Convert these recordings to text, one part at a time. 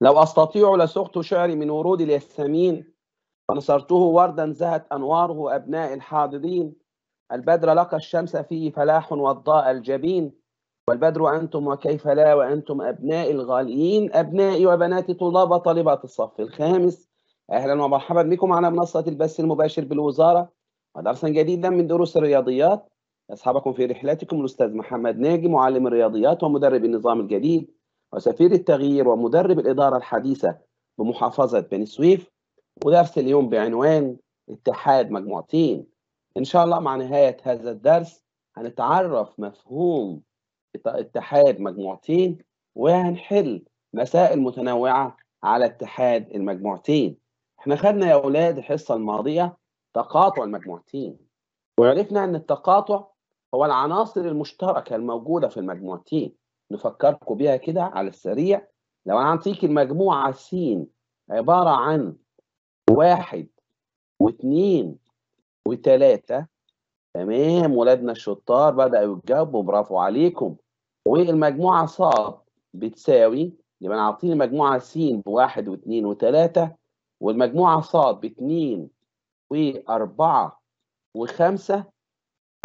لو أستطيع لسقت شعري من ورود الياسمين ونصرته وردا زهت أنواره أبناء الحاضرين البدر لقى الشمس فيه فلاح والضاء الجبين والبدر أنتم وكيف لا وأنتم أبناء الغاليين أبنائي وبناتي طلاب طالبات الصف الخامس أهلا ومرحبا بكم على منصة البث المباشر بالوزارة ودرسا جديدا من دروس الرياضيات أصحابكم في رحلاتكم الأستاذ محمد ناجي معلم الرياضيات ومدرب النظام الجديد وسفير التغيير ومدرب الإدارة الحديثة بمحافظة بني سويف ودرس اليوم بعنوان اتحاد مجموعتين إن شاء الله مع نهاية هذا الدرس هنتعرف مفهوم اتحاد مجموعتين وهنحل مسائل متنوعة على اتحاد المجموعتين احنا خدنا يا أولاد الحصة الماضية تقاطع المجموعتين وعرفنا أن التقاطع هو العناصر المشتركة الموجودة في المجموعتين نفكركم بيها كده على السريع لو انا هعطيك المجموعه س عباره عن واحد واثنين وثلاثه تمام ولادنا الشطار بداوا يجاوبوا برافو عليكم والمجموعه ص بتساوي يبقى انا اعطيني مجموعه س بواحد واثنين وثلاثه والمجموعه ص باثنين واربعه وخمسه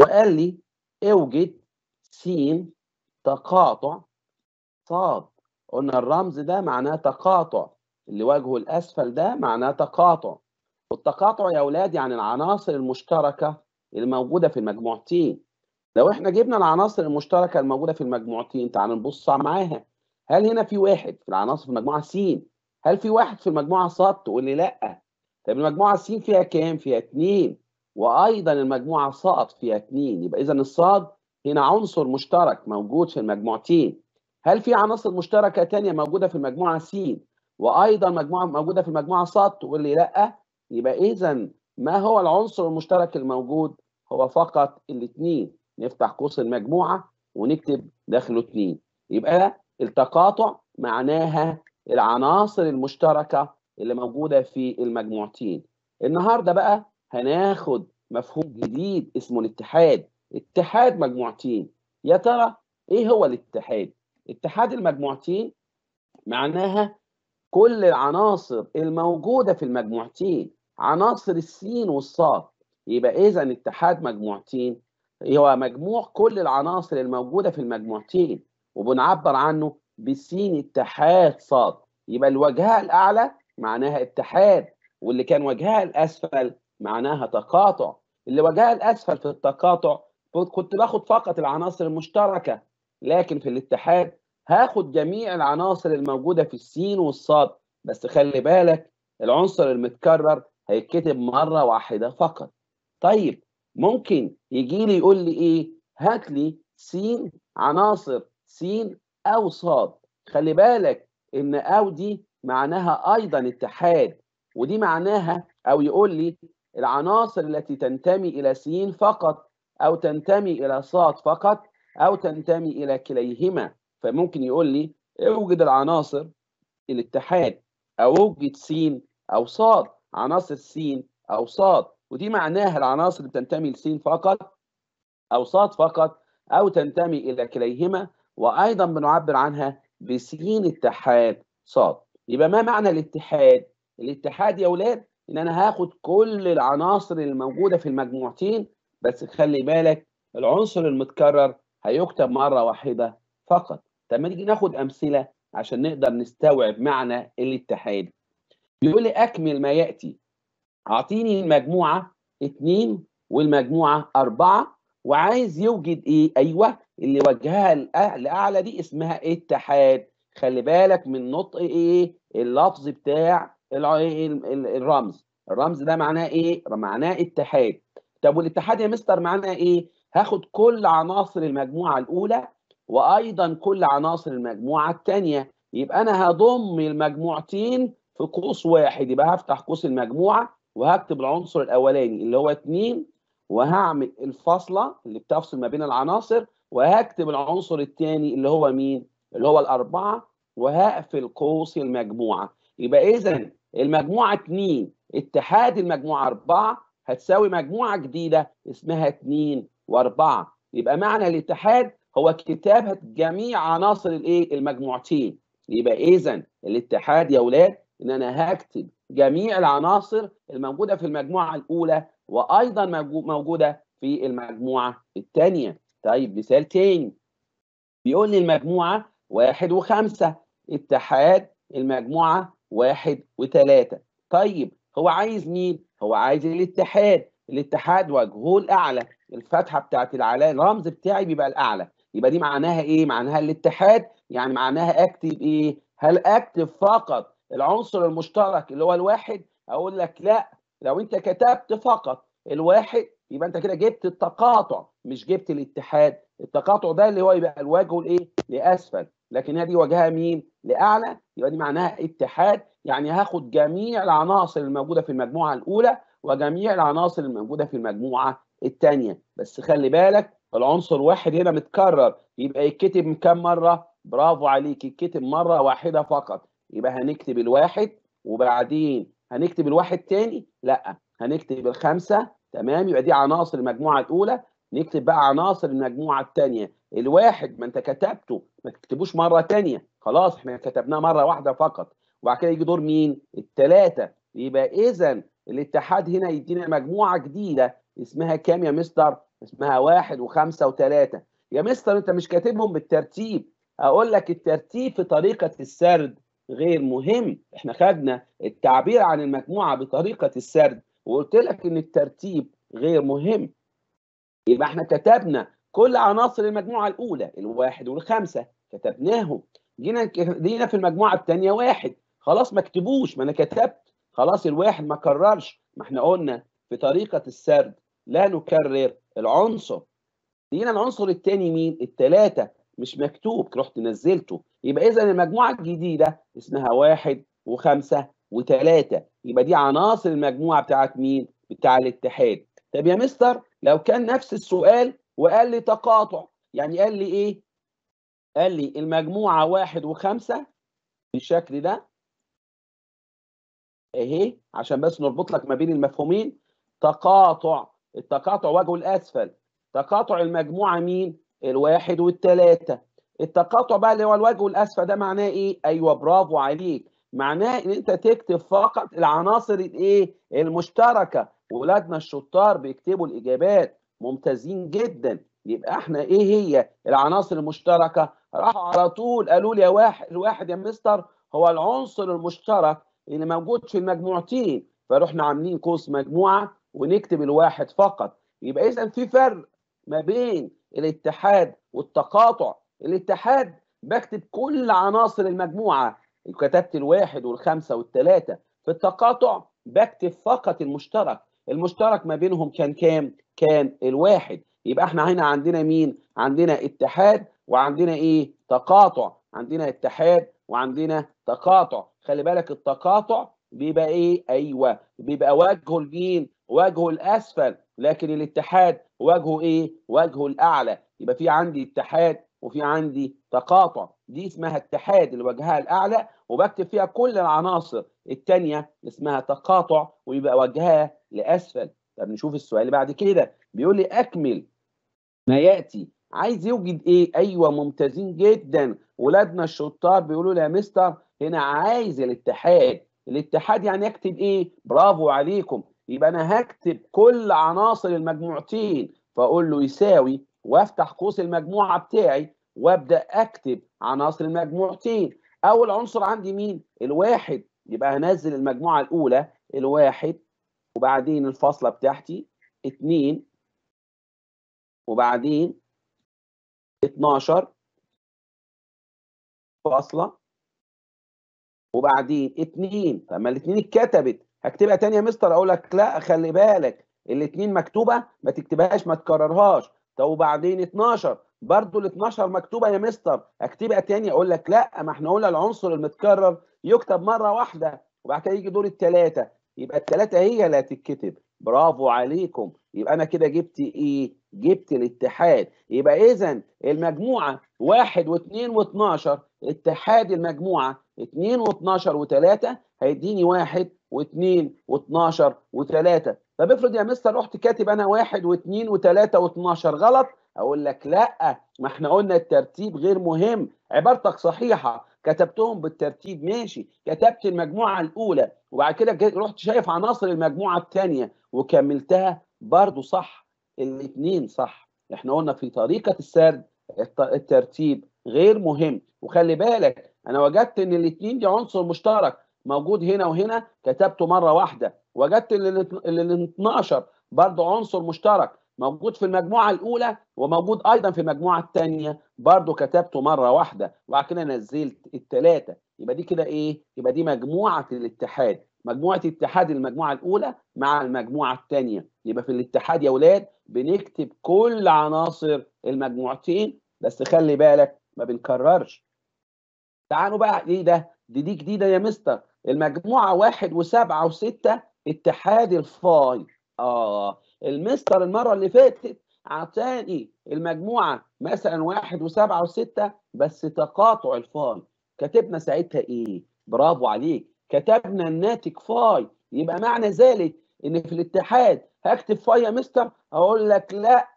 وقال لي اوجد س تقاطع صاد قلنا الرمز ده معناه تقاطع اللي وجهه الأسفل ده معناه تقاطع والتقاطع يا أولاد يعني العناصر المشتركة الموجودة في المجموعتين لو احنا جبنا العناصر المشتركة الموجودة في المجموعتين تعال نبص معاها هل هنا في واحد في العناصر في المجموعة س هل في واحد في المجموعة ص تقول لي لا طب المجموعة س فيها كام؟ فيها 2 وأيضا المجموعة ص فيها 2 يبقى إذا الصاد هنا عنصر مشترك موجود في المجموعتين هل في عناصر مشتركة تانية موجودة في المجموعة س وأيضا مجموعة موجودة في المجموعة ص تقول لي لأ يبقى إذا ما هو العنصر المشترك الموجود هو فقط الاثنين نفتح قوس المجموعة ونكتب داخله اثنين يبقى التقاطع معناها العناصر المشتركة اللي موجودة في المجموعتين النهاردة بقى هناخد مفهوم جديد اسمه الاتحاد اتحاد مجموعتين يا ترى ايه هو الاتحاد اتحاد المجموعتين معناها كل العناصر الموجوده في المجموعتين عناصر السين والصاد يبقى اذا اتحاد مجموعتين هو مجموع كل العناصر الموجوده في المجموعتين وبنعبر عنه بسين اتحاد صاد يبقى الوجهه الاعلى معناها اتحاد واللي كان وجهها الاسفل معناها تقاطع اللي وجهها الاسفل في التقاطع كنت باخد فقط العناصر المشتركه لكن في الاتحاد هاخد جميع العناصر الموجوده في السين والصاد بس خلي بالك العنصر المتكرر هيتكتب مره واحده فقط طيب ممكن يجي لي يقول لي ايه هات لي سين عناصر سين او صاد خلي بالك ان او دي معناها ايضا اتحاد ودي معناها او يقول لي العناصر التي تنتمي الى سين فقط أو تنتمي إلى صاد فقط أو تنتمي إلى كليهما فممكن يقول لي اوجد العناصر الاتحاد أو اوجد سين أو صاد عناصر سين أو صاد ودي معناها العناصر تنتمي بتنتمي لسين فقط أو صاد فقط أو تنتمي إلى كليهما وأيضا بنعبر عنها بسين اتحاد صاد يبقى ما معنى الاتحاد؟ الاتحاد يا أولاد إن أنا هاخد كل العناصر الموجودة في المجموعتين بس خلي بالك العنصر المتكرر هيكتب مرة واحدة فقط طب ما نيجي ناخد أمثلة عشان نقدر نستوعب معنى الاتحاد بيقول لي أكمل ما يأتي أعطيني المجموعة 2 والمجموعة 4 وعايز يوجد إيه؟ أيوه اللي وجهها لأعلى دي اسمها اتحاد خلي بالك من نطق إيه اللفظ بتاع الرمز الرمز ده معناه إيه؟ معناه اتحاد طب والاتحاد يا مستر معانا ايه؟ هاخد كل عناصر المجموعه الاولى وايضا كل عناصر المجموعه الثانيه يبقى انا هضم المجموعتين في قوس واحد يبقى هفتح قوس المجموعه وهكتب العنصر الاولاني اللي هو 2 وهعمل الفاصله اللي بتفصل ما بين العناصر وهكتب العنصر الثاني اللي هو مين؟ اللي هو الاربعه وهقفل قوس المجموعه يبقى اذا المجموعه 2 اتحاد المجموعه 4 هتساوي مجموعة جديدة اسمها 2 و4 يبقى معنى الاتحاد هو كتابة جميع عناصر الايه المجموعتين يبقى إذا الاتحاد يا ولاد إن أنا هكتب جميع العناصر الموجودة في المجموعة الأولى وأيضا موجودة في المجموعة الثانية طيب مثال تاني بيقول لي المجموعة واحد وخمسة اتحاد المجموعة واحد وثلاثة طيب هو عايز مين؟ هو عايز الاتحاد الاتحاد وجهه الاعلى الفتحه بتاعت العلاء الرمز بتاعي بيبقى الاعلى يبقى دي معناها ايه معناها الاتحاد يعني معناها اكتب ايه هل اكتب فقط العنصر المشترك اللي هو الواحد اقول لك لا لو انت كتبت فقط الواحد يبقى انت كده جبت التقاطع مش جبت الاتحاد التقاطع ده اللي هو يبقى الوجه الايه لاسفل لكن هي دي وجهها مين لاعلى يبقى دي معناها اتحاد يعني هاخد جميع العناصر الموجوده في المجموعه الاولى وجميع العناصر الموجوده في المجموعه الثانيه بس خلي بالك العنصر واحد هنا متكرر يبقى يتكتب كم مره برافو عليك يتكتب مره واحده فقط يبقى هنكتب الواحد وبعدين هنكتب الواحد تاني لا هنكتب الخمسه تمام يبقى دي عناصر المجموعه الاولى نكتب بقى عناصر المجموعه الثانيه الواحد ما انت كتبته ما تكتبوش مره ثانيه خلاص احنا كتبناه مره واحده فقط وبعد كده يجي دور مين الثلاثه يبقى اذا الاتحاد هنا يدينا مجموعه جديده اسمها كام يا مستر اسمها واحد وخمسة وثلاثة يا مستر انت مش كاتبهم بالترتيب اقول لك الترتيب في طريقة السرد غير مهم احنا خدنا التعبير عن المجموعة بطريقة السرد وقلت لك ان الترتيب غير مهم يبقى احنا كتبنا كل عناصر المجموعة الاولى الواحد والخمسة كتبناهم جينا جينا في المجموعة الثانية واحد خلاص ما اكتبوش ما انا كتبت خلاص الواحد ما كررش ما احنا قلنا في طريقه السرد لا نكرر العنصر دينا العنصر الثاني مين الثلاثه مش مكتوب رحت نزلته يبقى اذا المجموعه الجديده اسمها واحد وخمسه وثلاثه يبقى دي عناصر المجموعه بتاعت مين بتاع الاتحاد طب يا مستر لو كان نفس السؤال وقال لي تقاطع يعني قال لي ايه قال لي المجموعه واحد وخمسه بالشكل ده اهي عشان بس نربط لك ما بين المفهومين تقاطع التقاطع وجهه الاسفل تقاطع المجموعه مين الواحد والثلاثه التقاطع بقى اللي هو الوجه الاسفل ده معناه ايه ايوه برافو عليك معناه ان انت تكتب فقط العناصر الايه المشتركه ولادنا الشطار بيكتبوا الاجابات ممتازين جدا يبقى احنا ايه هي العناصر المشتركه راحوا على طول قالوا لي يا واحد الواحد يا مستر هو العنصر المشترك اللي موجود في المجموعتين فروحنا عاملين قوس مجموعه ونكتب الواحد فقط يبقى اذا في فرق ما بين الاتحاد والتقاطع الاتحاد بكتب كل عناصر المجموعه كتبت الواحد والخمسه والثلاثه في التقاطع بكتب فقط المشترك المشترك ما بينهم كان كام كان الواحد يبقى احنا هنا عندنا مين عندنا اتحاد وعندنا ايه تقاطع عندنا اتحاد وعندنا تقاطع خلي بالك التقاطع بيبقى ايه ايوه بيبقى وجهه اليمين وجهه الاسفل لكن الاتحاد وجهه ايه وجهه الاعلى يبقى في عندي اتحاد وفي عندي تقاطع دي اسمها اتحاد اللي وجهها الاعلى وبكتب فيها كل العناصر الثانيه اسمها تقاطع ويبقى وجهها لاسفل طب نشوف السؤال اللي بعد كده بيقول لي اكمل ما ياتي عايز يوجد ايه ايوه ممتازين جدا ولادنا الشطار بيقولوا لي يا مستر هنا عايز الاتحاد الاتحاد يعني اكتب ايه برافو عليكم يبقى انا هكتب كل عناصر المجموعتين فاقول له يساوي وافتح قوس المجموعه بتاعي وابدا اكتب عناصر المجموعتين اول عنصر عندي مين الواحد يبقى هنزل المجموعه الاولى الواحد وبعدين الفاصله بتاعتي اتنين وبعدين 12 فاصله وبعدين اتنين طب ما الاتنين اتكتبت هكتبها تاني يا مستر اقول لك لا خلي بالك الاتنين مكتوبه ما تكتبهاش ما تكررهاش طب وبعدين 12 برضه ال 12 مكتوبه يا مستر اكتبها تاني اقول لك لا ما احنا قلنا العنصر المتكرر يكتب مره واحده وبعد كده يجي دور الثلاثه يبقى الثلاثه هي اللي هتتكتب برافو عليكم يبقى انا كده جبت ايه؟ جبت الاتحاد يبقى اذا المجموعه 1 و2 و12 اتحاد المجموعه 2 و12 و3 هيديني 1 و2 و12 و3 طب افرض يا مستر رحت كاتب انا 1 و2 و3 و12 غلط اقول لك لا ما احنا قلنا الترتيب غير مهم عبارتك صحيحه كتبتهم بالترتيب ماشي كتبت المجموعه الاولى وبعد كده رحت شايف عناصر المجموعه الثانيه وكملتها برضو صح الاثنين صح احنا قلنا في طريقه السرد الترتيب غير مهم وخلي بالك انا وجدت ان الاثنين دي عنصر مشترك موجود هنا وهنا كتبته مره واحده وجدت ان ال 12 برضه عنصر مشترك موجود في المجموعه الاولى وموجود ايضا في المجموعه الثانيه برضه كتبته مره واحده وبعد كده نزلت الثلاثه يبقى دي كده ايه يبقى دي مجموعه الاتحاد مجموعه اتحاد المجموعه الاولى مع المجموعه الثانيه يبقى في الاتحاد يا اولاد بنكتب كل عناصر المجموعتين بس خلي بالك ما بنكررش تعالوا بقى ايه ده دي دي جديده يا مستر المجموعه واحد وسبعه وسته اتحاد الفاي اه المستر المره اللي فاتت عطاني المجموعه مثلا واحد وسبعه وسته بس تقاطع الفاي كتبنا ساعتها ايه؟ برافو عليك كتبنا الناتج فاي يبقى معنى ذلك ان في الاتحاد هكتب فاي يا مستر اقول لك لا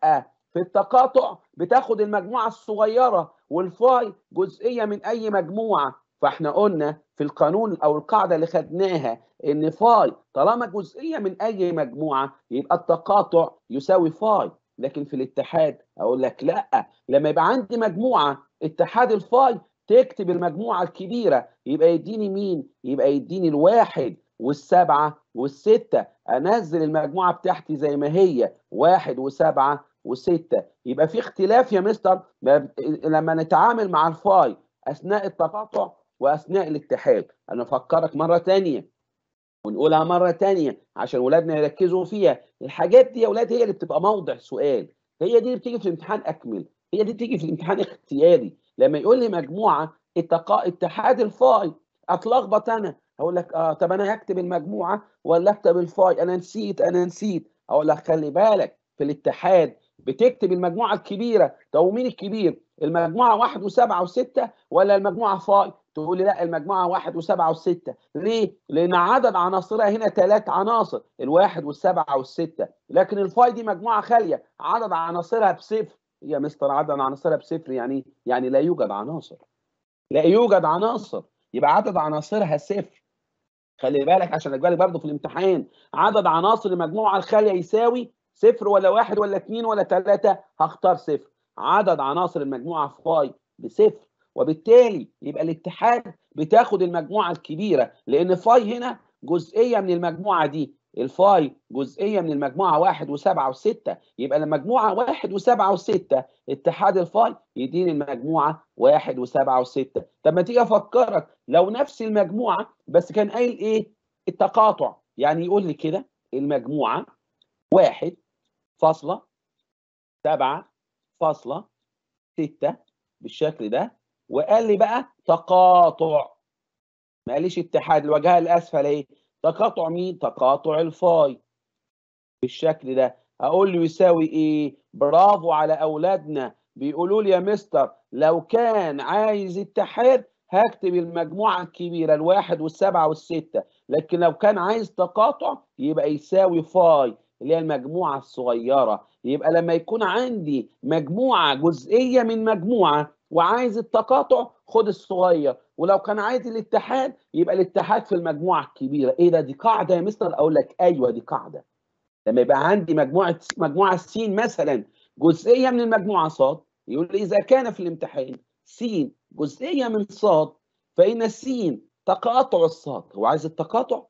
في التقاطع بتاخد المجموعه الصغيره والفاي جزئيه من اي مجموعه فاحنا قلنا في القانون او القاعده اللي خدناها ان فاي طالما جزئيه من اي مجموعه يبقى التقاطع يساوي فاي لكن في الاتحاد اقول لك لا لما يبقى عندي مجموعه اتحاد الفاي تكتب المجموعه الكبيره يبقى يديني مين؟ يبقى يديني الواحد والسبعه والسته انزل المجموعه بتاعتي زي ما هي واحد وسبعه وستة يبقى في اختلاف يا مستر لما نتعامل مع الفاي أثناء التقاطع وأثناء الاتحاد أنا أفكرك مرة تانية ونقولها مرة تانية عشان ولادنا يركزوا فيها الحاجات دي يا ولاد هي اللي بتبقى موضع سؤال هي دي اللي بتيجي في الامتحان أكمل هي دي بتيجي في الامتحان اختياري لما يقول لي مجموعة التقا... اتحاد الفاي اتلخبط أنا هقول لك اه طب انا هكتب المجموعه ولا اكتب الفاي انا نسيت انا نسيت اقول لك خلي بالك في الاتحاد بتكتب المجموعه الكبيره طب مين الكبير المجموعه واحد وسبعة وستة ولا المجموعه فاي تقول لي لا المجموعه واحد وسبعة وستة ليه لان عدد عناصرها هنا ثلاث عناصر الواحد والسبعة والستة لكن الفاي دي مجموعه خاليه عدد عناصرها بصفر يا مستر عدد عناصرها بصفر يعني إيه؟ يعني لا يوجد عناصر لا يوجد عناصر يبقى عدد عناصرها صفر خلي بالك عشان اجبالك برضه في الامتحان عدد عناصر المجموعه الخاليه يساوي صفر ولا واحد ولا اثنين ولا ثلاثة هختار صفر عدد عناصر المجموعة فاي بصفر وبالتالي يبقى الاتحاد بتاخد المجموعة الكبيرة لأن فاي هنا جزئية من المجموعة دي الفاي جزئية من المجموعة واحد وسبعة وستة يبقى المجموعة واحد وسبعة وستة اتحاد الفاي يديني المجموعة واحد وسبعة وستة طب ما تيجي أفكرك لو نفس المجموعة بس كان قايل إيه التقاطع يعني يقول لي كده المجموعة واحد فاصلة سبعة فاصلة ستة بالشكل ده وقال لي بقى تقاطع ما قاليش اتحاد الواجهة الأسفل إيه؟ تقاطع مين؟ تقاطع الفاي بالشكل ده هقول له يساوي إيه؟ برافو على أولادنا بيقولوا لي يا مستر لو كان عايز اتحاد هكتب المجموعة الكبيرة الواحد والسبعة والستة لكن لو كان عايز تقاطع يبقى يساوي فاي اللي هي المجموعه الصغيره يبقى لما يكون عندي مجموعه جزئيه من مجموعه وعايز التقاطع خد الصغير ولو كان عايز الاتحاد يبقى الاتحاد في المجموعه الكبيره ايه ده دي قاعده يا مستر اقول لك ايوه دي قاعده لما يبقى عندي مجموعه مجموعه س مثلا جزئيه من المجموعه ص يقول لي اذا كان في الامتحان س جزئيه من ص فان س تقاطع الصاد هو عايز التقاطع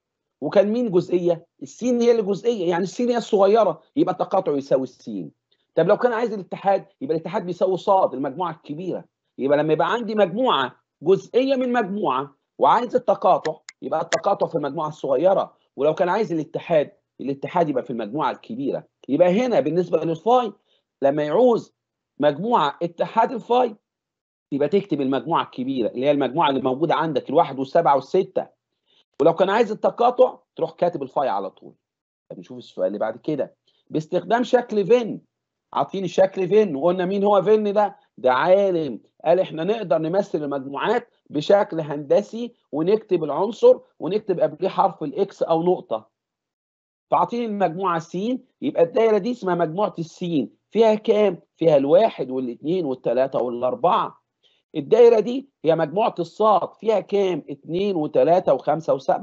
وكان مين جزئيه السين هي اللي جزئيه يعني السين هي الصغيره يبقى التقاطع يساوي السين طب لو كان عايز الاتحاد يبقى الاتحاد بيساوي صاد المجموعه الكبيره يبقى لما يبقى عندي مجموعه جزئيه من مجموعه وعايز التقاطع يبقى التقاطع في المجموعه الصغيره ولو كان عايز الاتحاد الاتحاد يبقى في المجموعه الكبيره يبقى هنا بالنسبه للفاي لما يعوز مجموعه اتحاد الفاي يبقى تكتب المجموعه الكبيره اللي هي المجموعه اللي موجوده عندك الواحد والسبعه والسته ولو كان عايز التقاطع تروح كاتب الفاي على طول طب نشوف السؤال اللي بعد كده باستخدام شكل فين عطيني شكل فين وقلنا مين هو فين ده ده عالم قال احنا نقدر نمثل المجموعات بشكل هندسي ونكتب العنصر ونكتب قبليه حرف الاكس او نقطه فاعطيني المجموعه س يبقى الدايره دي اسمها مجموعه السين فيها كام فيها الواحد والاثنين والثلاثه والاربعه الدائره دي هي مجموعه الصاد فيها كام 2 و3 و5 و7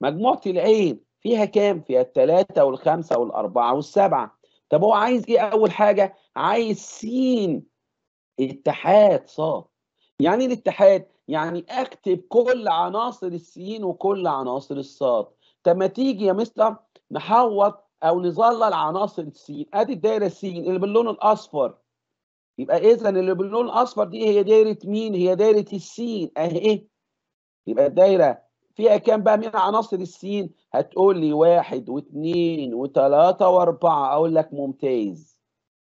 مجموعه العين فيها كام فيها التلاتة والخمسة والأربعة والسبعة طب هو عايز إيه أول حاجة عايز سين اتحاد صاد يعني إيه الاتحاد يعني اكتب كل عناصر السين وكل عناصر الصاد طب ما تيجي يا مستر نحوط او نظلل عناصر السين ادي الدايره السين اللي باللون الاصفر يبقى اذا اللي باللون الاصفر دي هي دايره مين؟ هي دايره السين اهي يبقى الدايره فيها كام بقى من عناصر السين؟ هتقول لي واحد واثنين وثلاثه واربعه اقول لك ممتاز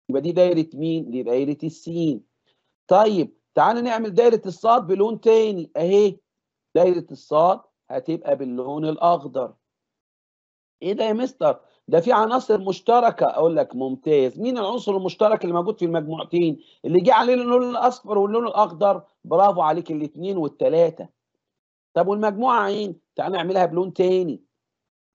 يبقى دي دايره مين؟ دي دايره السين طيب تعالى نعمل دايره الصاد بلون تاني اهي دايره الصاد هتبقى باللون الاخضر ايه ده يا مستر؟ ده في عناصر مشتركه اقول لك ممتاز مين العنصر المشترك اللي موجود في المجموعتين اللي جه عليه اللون الاصفر واللون الاخضر برافو عليك الاثنين والثلاثه طب والمجموعه عين تعال نعملها بلون تاني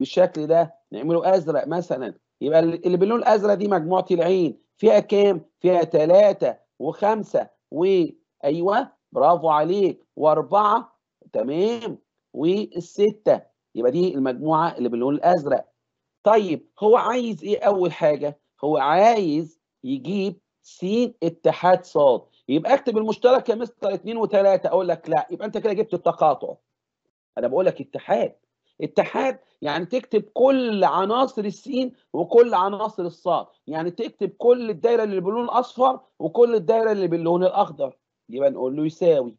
بالشكل ده نعمله ازرق مثلا يبقى اللي باللون الازرق دي مجموعه العين فيها كام فيها ثلاثة وخمسة وايوه برافو عليك واربعة تمام والستة يبقى دي المجموعه اللي باللون الازرق طيب هو عايز ايه اول حاجه هو عايز يجيب س اتحاد ص يبقى اكتب المشترك يا مستر 2 و3 اقول لك لا يبقى انت كده جبت التقاطع انا بقول لك اتحاد اتحاد يعني تكتب كل عناصر السين وكل عناصر الصاد يعني تكتب كل الدايره اللي باللون الاصفر وكل الدايره اللي باللون الاخضر يبقى نقول له يساوي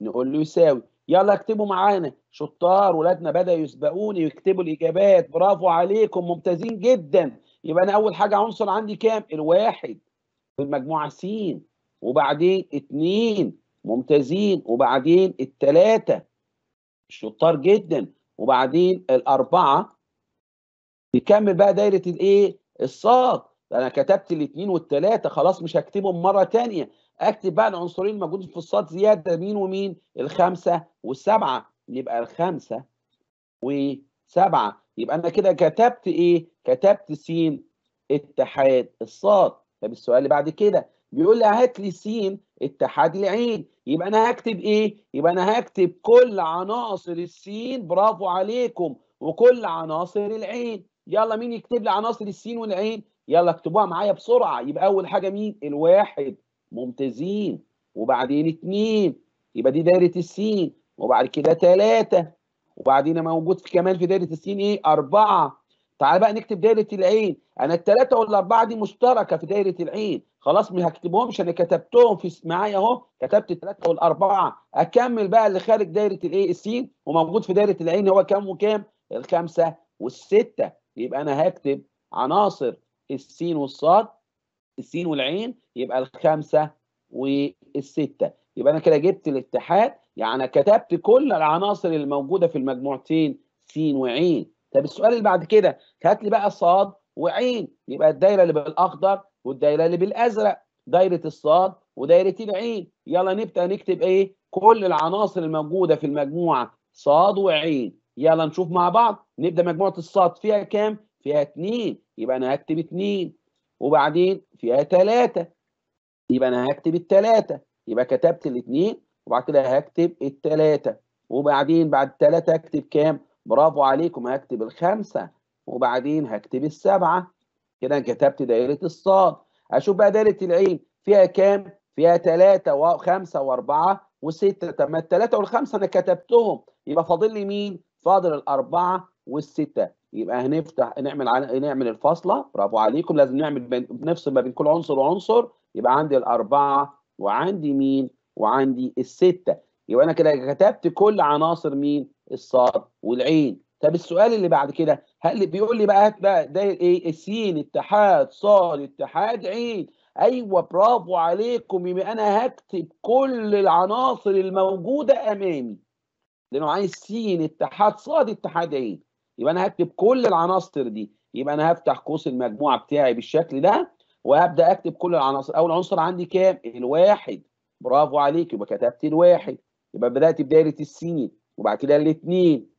نقول له يساوي يلا اكتبوا معانا شطار ولادنا بدأ يسبقوني ويكتبوا الإجابات برافو عليكم ممتازين جدا يبقى أنا أول حاجة عنصر عندي كام؟ الواحد في المجموعة س وبعدين اتنين ممتازين وبعدين التلاتة شطار جدا وبعدين الأربعة نكمل بقى دايرة الإيه؟ الصاد انا كتبت الاثنين والثلاثه خلاص مش هكتبهم مره ثانيه اكتب بقى العنصرين الموجودين في الصاد زياده مين ومين الخمسه والسبعه يبقى الخمسه وسبعه يبقى انا كده كتبت ايه كتبت س اتحاد الصاد طب السؤال اللي بعد كده بيقول لي هات لي س اتحاد العين يبقى انا هكتب ايه يبقى انا هكتب كل عناصر السين برافو عليكم وكل عناصر العين يلا مين يكتب لي عناصر السين والعين يلا اكتبوها معايا بسرعه يبقى اول حاجه مين الواحد ممتازين وبعدين اتنين يبقى دي دايره السين وبعد كده تلاته وبعدين موجود في كمان في دايره السين ايه اربعه تعال بقى نكتب دايره العين انا التلاته والاربعه دي مشتركه في دايره العين خلاص ما هكتبهمش انا كتبتهم في معايا اهو كتبت الثلاثه والاربعه اكمل بقى اللي خارج دايره الايه السين وموجود في دايره العين هو كام وكام الخمسه والسته يبقى انا هكتب عناصر السين والصاد السين والعين يبقى الخمسة والستة يبقى أنا كده جبت الاتحاد يعني كتبت كل العناصر الموجودة في المجموعتين سين وعين طب السؤال اللي بعد كده هات لي بقى صاد وعين يبقى الدايرة اللي بالأخضر والدايرة اللي بالأزرق دايرة الصاد ودايرة العين يلا نبدأ نكتب إيه كل العناصر الموجودة في المجموعة صاد وعين يلا نشوف مع بعض نبدأ مجموعة الصاد فيها كام فيها اتنين يبقى انا هكتب اتنين وبعدين فيها تلاتة يبقى انا هكتب التلاتة يبقى كتبت الاتنين وبعد كده هكتب التلاتة وبعدين بعد التلاتة هكتب كام؟ برافو عليكم هكتب الخمسة وبعدين هكتب السبعة كده كتبت دايرة الصاد أشوف بقى دايرة العين فيها كام؟ فيها تلاتة وخمسة وأربعة وستة طب ما التلاتة والخمسة أنا كتبتهم يبقى فاضل لي مين؟ فاضل الأربعة والستة يبقى هنفتح نعمل نعمل الفاصله برافو عليكم لازم نعمل نفصل ما بين كل عنصر وعنصر يبقى عندي الاربعه وعندي مين وعندي السته يبقى انا كده كتبت كل عناصر مين الصاد والعين طب السؤال اللي بعد كده هل بيقول لي بقى هات بقى ده ايه السين اتحاد صاد اتحاد عين ايوه برافو عليكم يبقى انا هكتب كل العناصر الموجوده امامي لانه عايز سين اتحاد صاد اتحاد عين يبقى انا هكتب كل العناصر دي يبقى انا هفتح قوس المجموعه بتاعي بالشكل ده وهبدا اكتب كل العناصر اول عنصر عندي كام الواحد برافو عليك يبقى كتبت الواحد يبقى بدات بدايه السين وبعد كده الاثنين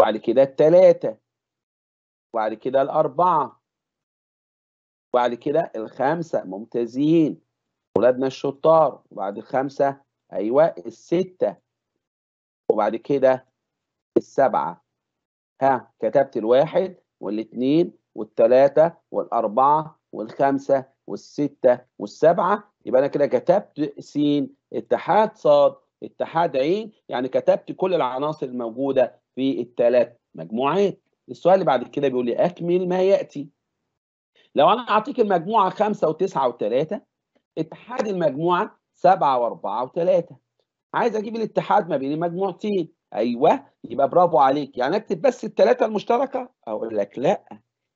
وبعد كده الثلاثه وبعد كده الاربعه وبعد كده الخمسه ممتازين ولادنا الشطار وبعد الخمسه ايوه السته وبعد كده السبعه ها كتبت الواحد والاثنين والثلاثة والأربعة والخمسة والستة والسبعة يبقى أنا كده كتبت س اتحاد ص اتحاد ع يعني كتبت كل العناصر الموجودة في الثلاث مجموعات السؤال اللي بعد كده بيقول لي أكمل ما يأتي لو أنا أعطيك المجموعة خمسة وتسعة وثلاثة اتحاد المجموعة سبعة وأربعة وثلاثة عايز أجيب الاتحاد ما بين المجموعتين ايوه يبقى برافو عليك يعني اكتب بس الثلاثه المشتركه اقول لك لا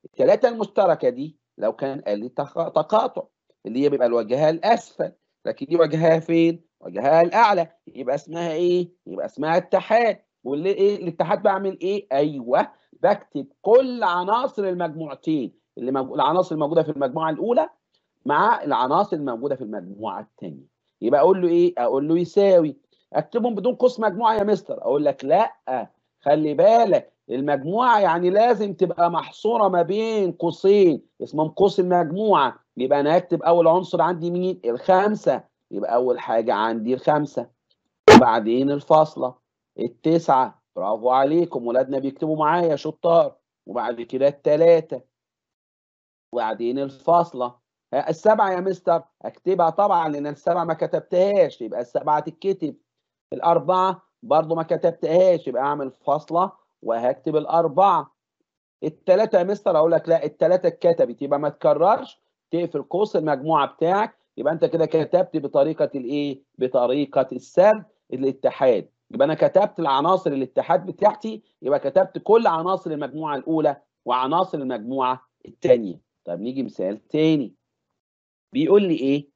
الثلاثه المشتركه دي لو كان قال لي تقاطع اللي هي بيبقى الواجهه الاسفل لكن دي واجهها فين واجهها الاعلى يبقى اسمها ايه يبقى اسمها اتحاد واللي ايه الاتحاد بعمل ايه ايوه بكتب كل عناصر المجموعتين اللي موجود العناصر الموجوده في المجموعه الاولى مع العناصر الموجوده في المجموعه الثانيه يبقى اقول له ايه اقول له يساوي اكتبهم بدون قوس مجموعه يا مستر اقول لك لا خلي بالك المجموعه يعني لازم تبقى محصوره ما بين قوسين اسمهم قوس المجموعه يبقى انا هكتب اول عنصر عندي مين الخمسه يبقى اول حاجه عندي الخمسه وبعدين الفاصله التسعه برافو عليكم ولادنا بيكتبوا معايا شطار وبعد كده التلاته وبعدين الفاصله السبعه يا مستر اكتبها طبعا لان السبعه ما كتبتهاش يبقى السبعه تتكتب الأربعة برضو ما كتبتهاش يبقى أعمل فاصلة وهكتب الأربعة التلاتة يا مستر أقول لك لا التلاتة اتكتبت يبقى ما تكررش تقفل قوس المجموعة بتاعك يبقى أنت كده كتبت بطريقة الإيه؟ بطريقة السرد الاتحاد يبقى أنا كتبت العناصر الاتحاد بتاعتي يبقى كتبت كل عناصر المجموعة الأولى وعناصر المجموعة الثانية طب نيجي مثال تاني بيقول لي إيه؟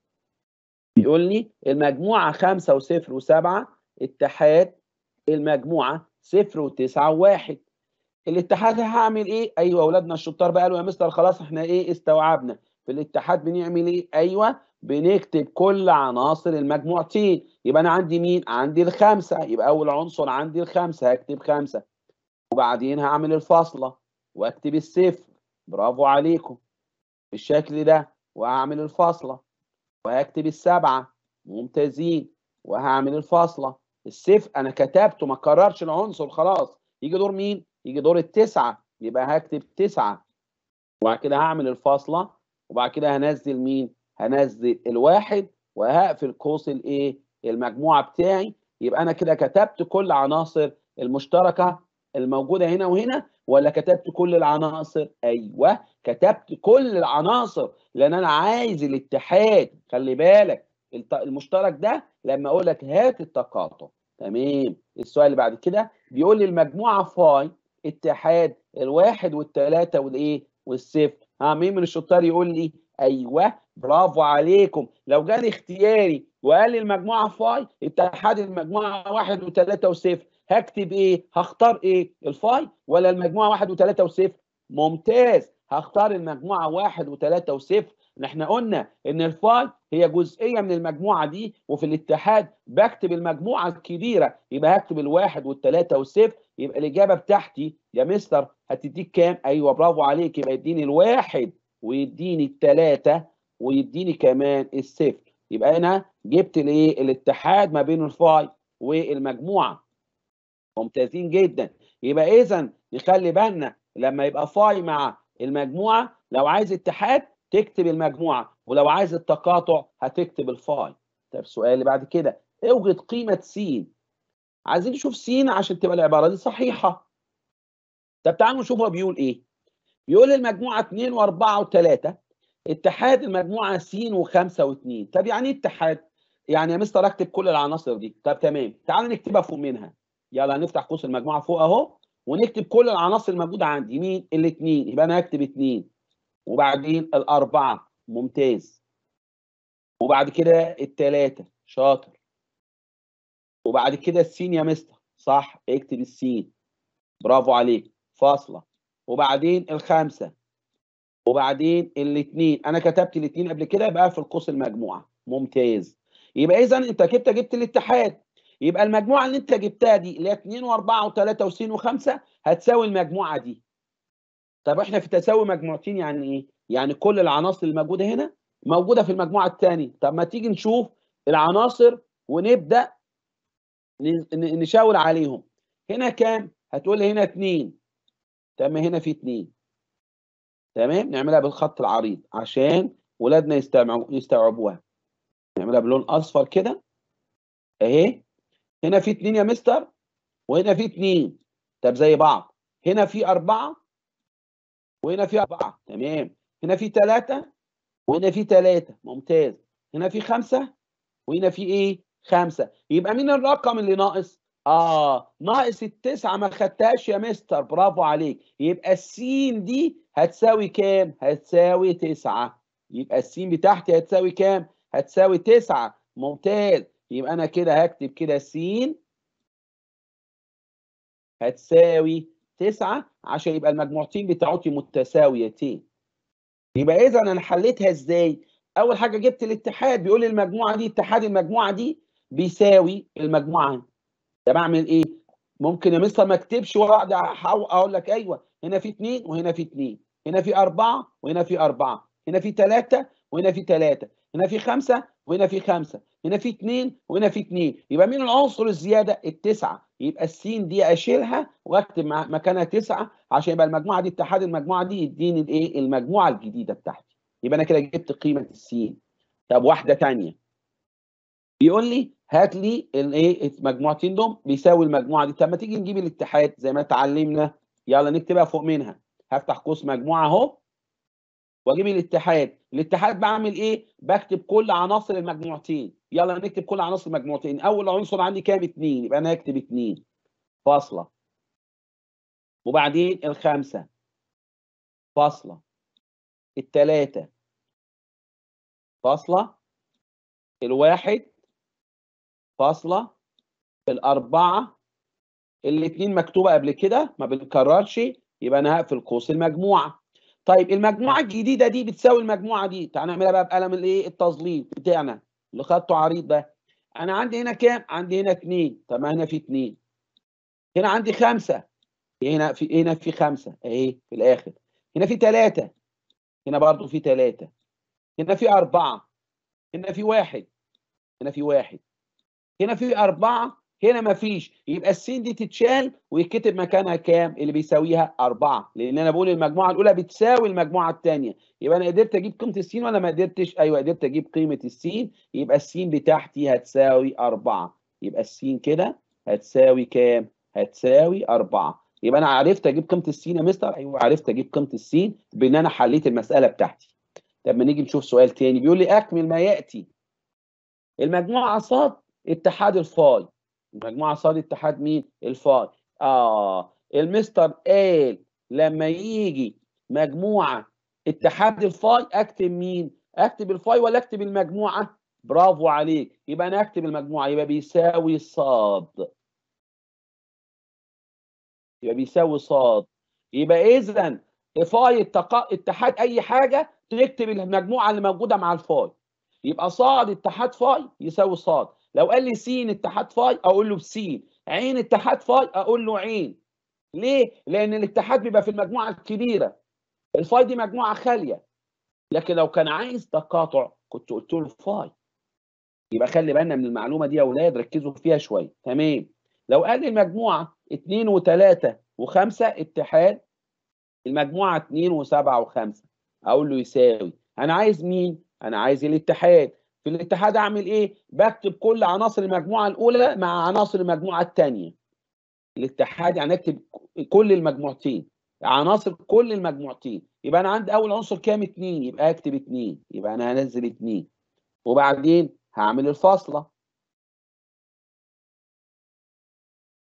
بيقول لي المجموعة خمسة وصفر وسبعة اتحاد المجموعه 0 و9 1 الاتحاد هعمل ايه ايوه اولادنا الشطار بقى قالوا يا مستر خلاص احنا ايه استوعبنا في الاتحاد بنعمل ايه ايوه بنكتب كل عناصر المجموعتين يبقى انا عندي مين عندي الخمسه يبقى اول عنصر عندي الخمسه هكتب خمسه وبعدين هعمل الفاصله واكتب الصفر برافو عليكم بالشكل ده وهعمل الفاصله وهكتب السبعه ممتازين وهعمل الفاصله السيف انا كتبته ما كررش العنصر خلاص يجي دور مين يجي دور التسعه يبقى هكتب تسعه وبعد كده هعمل الفاصله وبعد كده هنزل مين هنزل الواحد وهقفل قوس الايه المجموعه بتاعي يبقى انا كده كتبت كل عناصر المشتركه الموجوده هنا وهنا ولا كتبت كل العناصر ايوه كتبت كل العناصر لان انا عايز الاتحاد خلي بالك المشترك ده لما اقول لك هات التقاطع تمام السؤال اللي بعد كده بيقول لي المجموعه فاي اتحاد الواحد والتلاته والايه والصفر ها مين من الشطار يقول لي ايوه برافو عليكم لو جالي اختياري وقال لي المجموعه فاي اتحاد المجموعه واحد وتلاته وصفر هكتب ايه؟ هختار ايه؟ الفاي ولا المجموعه واحد وتلاته وصفر؟ ممتاز هختار المجموعه واحد وتلاته وصفر احنا قلنا ان الفاي هي جزئيه من المجموعه دي وفي الاتحاد بكتب المجموعه الكبيره يبقى هكتب الواحد والثلاثه والصفر يبقى الاجابه بتاعتي يا مستر هتديك كام؟ ايوه برافو عليك يبقى يديني الواحد ويديني الثلاثه ويديني كمان الصفر يبقى انا جبت الايه؟ الاتحاد ما بين الفاي والمجموعه ممتازين جدا يبقى اذا نخلي بالنا لما يبقى فاي مع المجموعه لو عايز اتحاد تكتب المجموعه ولو عايز التقاطع هتكتب الفاي طب السؤال اللي بعد كده اوجد قيمه س عايزين نشوف س عشان تبقى العباره دي صحيحه طب تعالوا نشوف هو بيقول ايه بيقول المجموعه 2 و4 و3 اتحاد المجموعه س و5 و2 طب يعني ايه اتحاد يعني يا مستر اكتب كل العناصر دي طب تمام تعالوا نكتبها فوق منها يلا هنفتح قوس المجموعه فوق اهو ونكتب كل العناصر الموجوده عندي مين الاثنين يبقى انا هكتب اثنين وبعدين الأربعة ممتاز وبعد كده التلاتة شاطر وبعد كده السين يا مستر صح اكتب السين برافو عليك فاصلة وبعدين الخمسة وبعدين الاثنين انا كتبت الاثنين قبل كده يبقى في القوس المجموعة ممتاز يبقى اذا انت كده جبت الاتحاد يبقى المجموعة اللي انت جبتها دي اللي هي 2 و4 و3 و5 هتساوي المجموعة دي طب احنا في تساوي مجموعتين يعني ايه؟ يعني كل العناصر الموجوده هنا موجوده في المجموعه الثانيه، طب ما تيجي نشوف العناصر ونبدا نشاور عليهم. هنا كام؟ هتقول لي هنا اثنين. تمام هنا في اثنين. تمام نعملها بالخط العريض عشان ولادنا يستمعوا يستوعبوها. نعملها بلون اصفر كده اهي هنا في اثنين يا مستر وهنا في اثنين. طب زي بعض هنا في اربعه وهنا في أربعة تمام هنا في ثلاثة وهنا في ثلاثة ممتاز هنا في خمسة وهنا في إيه؟ خمسة يبقى مين الرقم اللي ناقص؟ آه ناقص التسعة ما خدتهاش يا مستر برافو عليك يبقى السين دي هتساوي كام؟ هتساوي تسعة يبقى السين بتاعتي هتساوي كام؟ هتساوي تسعة ممتاز يبقى أنا كده هكتب كده السين هتساوي تسعة عشان يبقى المجموعتين بتاعتي متساويتين يبقى اذا انا حليتها ازاي اول حاجه جبت الاتحاد بيقول لي المجموعه دي اتحاد المجموعه دي بيساوي المجموعه دي طب اعمل ايه ممكن يا مستر ما اكتبش واقعد اقول لك ايوه هنا في اثنين وهنا في اثنين هنا في أربعة وهنا في أربعة هنا في ثلاثة وهنا في ثلاثة هنا في خمسة وهنا في خمسة هنا في اثنين وهنا في اثنين يبقى مين العنصر الزيادة التسعة يبقى السين دي اشيلها واكتب مكانها تسعه عشان يبقى المجموعه دي اتحاد المجموعه دي يديني الايه المجموعه الجديده بتاعتي يبقى انا كده جبت قيمه السين طب واحده ثانيه بيقول لي هات لي الايه المجموعتين دول بيساوي المجموعه دي طب ما تيجي نجيب الاتحاد زي ما اتعلمنا يلا نكتبها فوق منها هفتح قوس مجموعه اهو واجيب الاتحاد الاتحاد بعمل ايه بكتب كل عناصر المجموعتين يلا نكتب كل عناصر مجموعتين اول عنصر عندي كام اتنين يبقى انا هكتب اتنين فاصله وبعدين الخمسه فاصله التلاته فاصله الواحد فاصله الاربعه الاتنين مكتوبه قبل كده ما بنكررش يبقى انا هقفل قوس المجموعه طيب المجموعه الجديده دي بتساوي المجموعه دي تعالى نعملها بقى بقلم الايه التظليل بتاعنا اللي خدته عريض ده انا عندي هنا كام عندي هنا 2 طب هنا في 2 هنا عندي 5 هنا في هنا في 5 اهي في الاخر هنا في 3 هنا برضو في 3 هنا في 4 هنا في 1 هنا في 1 هنا في 4 هنا مفيش يبقى السين دي تتشال ويتكتب مكانها كام اللي بيساويها أربعة لان انا بقول المجموعه الاولى بتساوي المجموعه الثانيه يبقى انا قدرت اجيب قيمه السين ولا ما قدرتش ايوه قدرت اجيب قيمه السين يبقى السين بتاعتي هتساوي أربعة يبقى السين كده هتساوي كام هتساوي أربعة يبقى انا عرفت اجيب قيمه السين يا مستر ايوه عرفت اجيب قيمه السين بان انا حليت المساله بتاعتي طب ما نيجي نشوف سؤال تاني بيقول لي اكمل ما ياتي المجموعه ص اتحاد الفاي المجموعه ص اتحاد مين الفار اه المستر قال لما يجي مجموعه اتحاد الفاي اكتب مين اكتب الفاي ولا اكتب المجموعه برافو عليك يبقى انا اكتب المجموعه يبقى بيساوي ص يبقى بيساوي ص يبقى اذا فاي التق... اتحاد اي حاجه تكتب المجموعه اللي موجوده مع الفاي يبقى ص اتحاد فاي يساوي ص لو قال لي س اتحاد فاي اقول له بس عين اتحاد فاي اقول له عين ليه؟ لان الاتحاد بيبقى في المجموعه الكبيره الفاي دي مجموعه خاليه لكن لو كان عايز تقاطع كنت قلت له فاي يبقى خلي بالنا من المعلومه دي يا اولاد ركزوا فيها شويه تمام لو قال لي المجموعه 2 و3 و5 اتحاد المجموعه 2 و7 و5 اقول له يساوي انا عايز مين؟ انا عايز الاتحاد في الاتحاد اعمل ايه بكتب كل عناصر المجموعه الاولى مع عناصر المجموعه الثانيه الاتحاد يعني اكتب كل المجموعتين عناصر كل المجموعتين يبقى انا عندي اول عنصر كام اتنين يبقى اكتب اتنين يبقى انا هنزل اتنين وبعدين هعمل الفاصله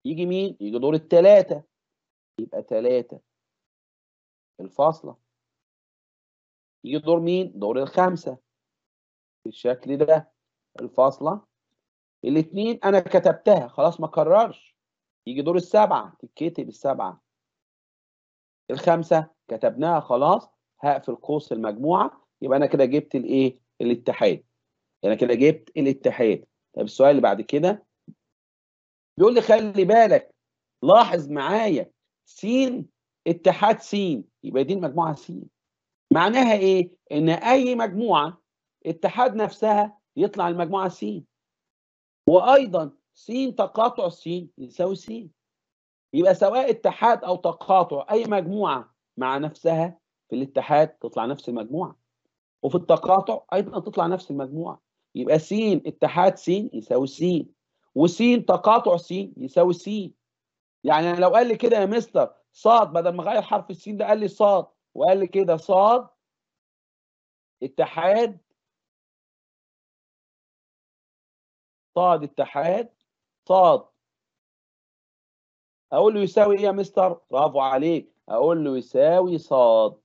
يجي مين يجي دور التلاتة يبقى تلاتة الفاصله يجي دور مين دور الخمسه بالشكل ده الفاصله الاثنين انا كتبتها خلاص ما كررش يجي دور السبعه تتكتب السبعه الخمسه كتبناها خلاص هقفل قوس المجموعه يبقى انا كده جبت الايه الاتحاد انا كده جبت الاتحاد طب السؤال اللي بعد كده بيقول لي خلي بالك لاحظ معايا س اتحاد س يبقى دي المجموعه س معناها ايه ان اي مجموعه اتحاد نفسها يطلع المجموعه س وايضا س تقاطع س يساوي س يبقى سواء اتحاد او تقاطع اي مجموعه مع نفسها في الاتحاد تطلع نفس المجموعه وفي التقاطع ايضا تطلع نفس المجموعه يبقى س اتحاد س يساوي س وس تقاطع س يساوي س يعني انا لو قال لي كده يا مستر صاد بدل ما اغير حرف السين ده قال لي صاد وقال لي كده صاد اتحاد صاد اتحاد صاد اقول له يساوي ايه يا مستر برافو عليك اقول له يساوي صاد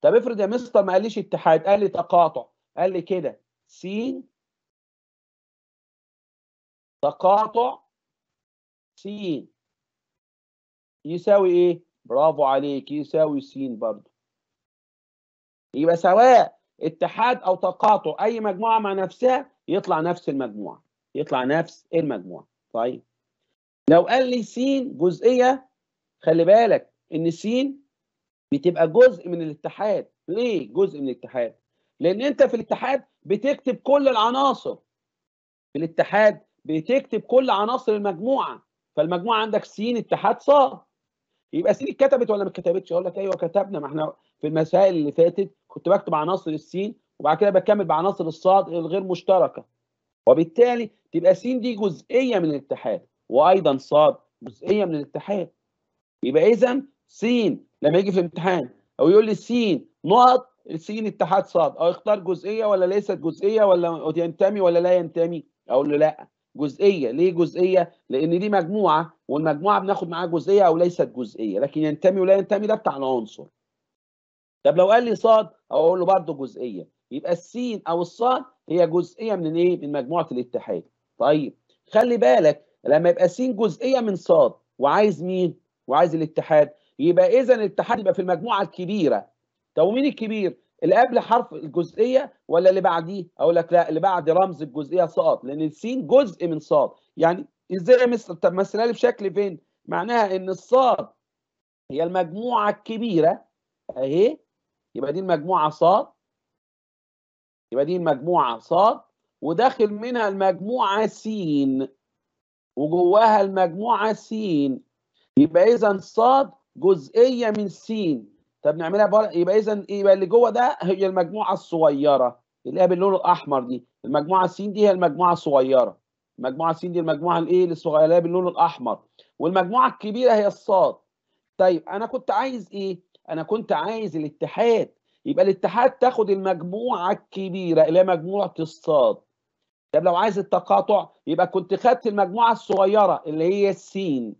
طب افرض يا مستر ما قاليش اتحاد قال لي تقاطع قال لي كده س تقاطع س يساوي ايه برافو عليك يساوي س برضه يبقى سواء اتحاد او تقاطع اي مجموعه مع نفسها يطلع نفس المجموعه يطلع نفس المجموعه طيب لو قال لي س جزئيه خلي بالك ان س بتبقى جزء من الاتحاد ليه جزء من الاتحاد لان انت في الاتحاد بتكتب كل العناصر في الاتحاد بتكتب كل عناصر المجموعه فالمجموعه عندك س اتحاد ص يبقى س اتكتبت ولا ما اتكتبتش اقول لك ايوه كتبنا ما احنا في المسائل اللي فاتت كنت بكتب عناصر السين وبعد كده بكمل بعناصر الصاد الغير مشتركه وبالتالي تبقى سين دي جزئيه من الاتحاد وايضا صاد جزئيه من الاتحاد يبقى اذا سين لما يجي في الامتحان او يقول لي سين نقط السين اتحاد صاد او اختار جزئيه ولا ليست جزئيه ولا ينتمي ولا لا ينتمي اقول له لا جزئيه ليه جزئيه لان دي مجموعه والمجموعه بناخد معاها جزئيه او ليست جزئيه لكن ينتمي ولا ينتمي ده بتاع العنصر طب لو قال لي صاد اقول له برضه جزئيه يبقى السين او الصاد هي جزئيه من ايه من مجموعه الاتحاد طيب خلي بالك لما يبقى سين جزئيه من صاد وعايز مين وعايز الاتحاد يبقى اذا الاتحاد يبقى في المجموعه الكبيره طب ومين الكبير اللي قبل حرف الجزئيه ولا اللي بعديه اقول لك لا اللي بعد رمز الجزئيه صاد لان السين جزء من صاد يعني ازاي طب مثلها لي بشكل فين معناها ان الصاد هي المجموعه الكبيره اهي يبقى دي المجموعه ص يبقى دي المجموعه ص وداخل منها المجموعه س وجواها المجموعه س يبقى اذا ص جزئيه من س طب نعملها بقى يبقى اذا يبقى اللي جوه ده هي المجموعه الصغيره اللي هي باللون الاحمر دي المجموعه س دي هي المجموعه الصغيره المجموعه س دي المجموعه الايه الصغيره اللي هي باللون الاحمر والمجموعه الكبيره هي الصاد طيب انا كنت عايز ايه انا كنت عايز الاتحاد يبقى الاتحاد تاخد المجموعه الكبيره اللي هي مجموعه الصاد طب لو عايز التقاطع يبقى كنت خدت المجموعه الصغيره اللي هي السين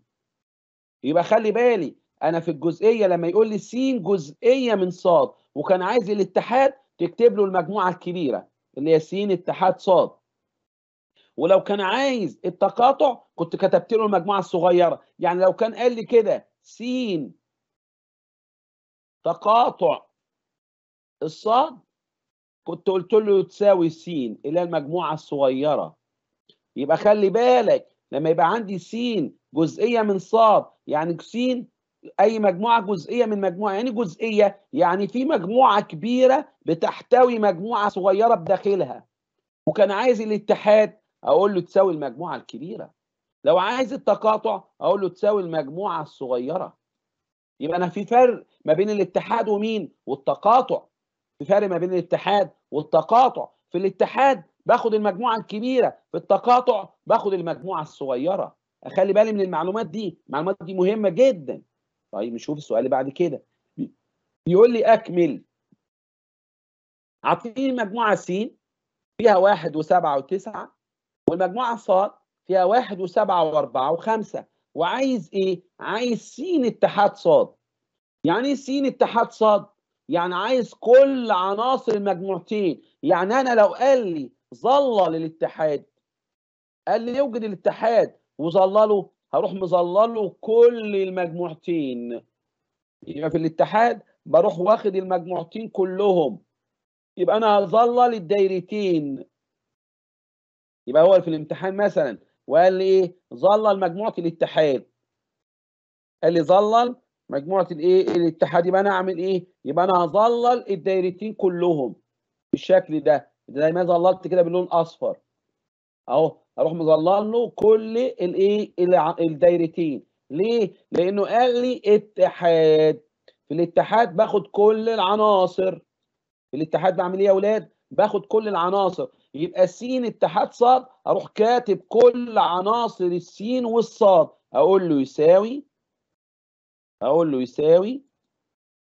يبقى خلي بالي انا في الجزئيه لما يقول لي سين جزئيه من صاد وكان عايز الاتحاد تكتب له المجموعه الكبيره اللي هي سين اتحاد صاد ولو كان عايز التقاطع كنت كتبت له المجموعه الصغيره يعني لو كان قال لي كده سين تقاطع الصاد كنت قلت له تساوي س الى المجموعه الصغيره يبقى خلي بالك لما يبقى عندي س جزئيه من صاد يعني س اي مجموعه جزئيه من مجموعه يعني جزئيه يعني في مجموعه كبيره بتحتوي مجموعه صغيره بداخلها وكان عايز الاتحاد اقول له تساوي المجموعه الكبيره لو عايز التقاطع اقول له تساوي المجموعه الصغيره يبقى انا في فرق ما بين الاتحاد ومين والتقاطع في فرق ما بين الاتحاد والتقاطع في الاتحاد باخد المجموعه الكبيره في التقاطع باخد المجموعه الصغيره اخلي بالي من المعلومات دي المعلومات دي مهمه جدا طيب نشوف السؤال اللي بعد كده بيقول لي اكمل اعطيني مجموعه س فيها واحد وسبعة وتسعة والمجموعة ص فيها واحد وسبعة وأربعة وخمسة وعايز ايه؟ عايز س اتحاد صاد. يعني ايه س اتحاد صاد؟ يعني عايز كل عناصر المجموعتين، يعني انا لو قال لي ظلل للاتحاد قال لي يوجد الاتحاد وظلله هروح مظلله كل المجموعتين. يبقى في الاتحاد بروح واخد المجموعتين كلهم. يبقى انا هظلل الدايرتين. يبقى هو في الامتحان مثلا وقال لي ايه ظلل مجموعه الاتحاد قال لي ظلل مجموعه الايه الاتحاد يبقى انا اعمل ايه يبقى انا هظلل الدايرتين كلهم بالشكل ده زي ما ظللت كده باللون اصفر اهو اروح مظلل له كل الايه الدايرتين ليه لانه قال لي اتحاد في الاتحاد باخد كل العناصر في الاتحاد بعمل ايه يا اولاد باخد كل العناصر يبقى سين اتحاد صاد اروح كاتب كل عناصر السين والصاد اقول له يساوي اقول له يساوي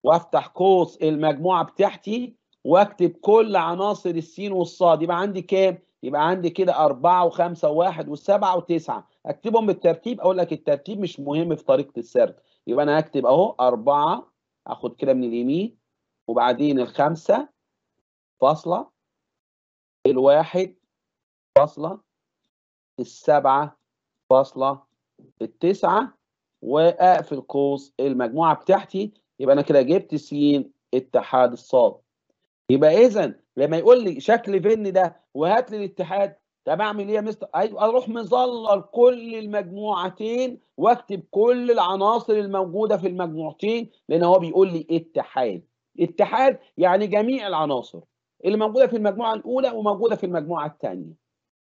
وافتح قوس المجموعه بتاعتي واكتب كل عناصر السين والصاد يبقى عندي كام؟ يبقى عندي كده أربعة وخمسة وواحد وسبعة وتسعة اكتبهم بالترتيب اقول لك الترتيب مش مهم في طريقه السرد يبقى انا هكتب اهو أربعة اخد كده من اليمين وبعدين الخمسه فاصله الواحد فاصلة السبعة فاصلة التسعة وأقفل قوس المجموعة بتاعتي يبقى أنا كده جبت س اتحاد الصاد يبقى إذا لما يقول لي شكل فن ده وهات لي الاتحاد طب اعمل ايه يا مستر؟ ايوه اروح مظلل كل المجموعتين واكتب كل العناصر الموجوده في المجموعتين لان هو بيقول لي اتحاد، اتحاد يعني جميع العناصر. اللي موجوده في المجموعه الاولى وموجوده في المجموعه الثانيه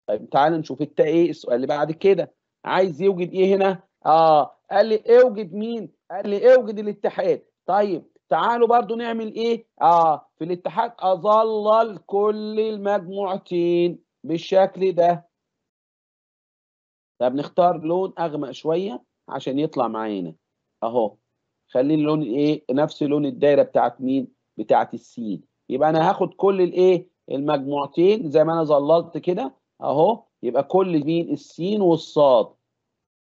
طيب تعال نشوف التا ايه السؤال اللي بعد كده عايز يوجد ايه هنا اه قال لي اوجد مين قال لي اوجد الاتحاد طيب تعالوا برضو نعمل ايه اه في الاتحاد اظلل كل المجموعتين بالشكل ده طب نختار لون اغمق شويه عشان يطلع معانا اهو خلي اللون ايه نفس لون الدايره بتاعت مين بتاعت السين يبقى انا هاخد كل الايه المجموعتين زي ما انا ظللت كده اهو يبقى كل مين السين والصاد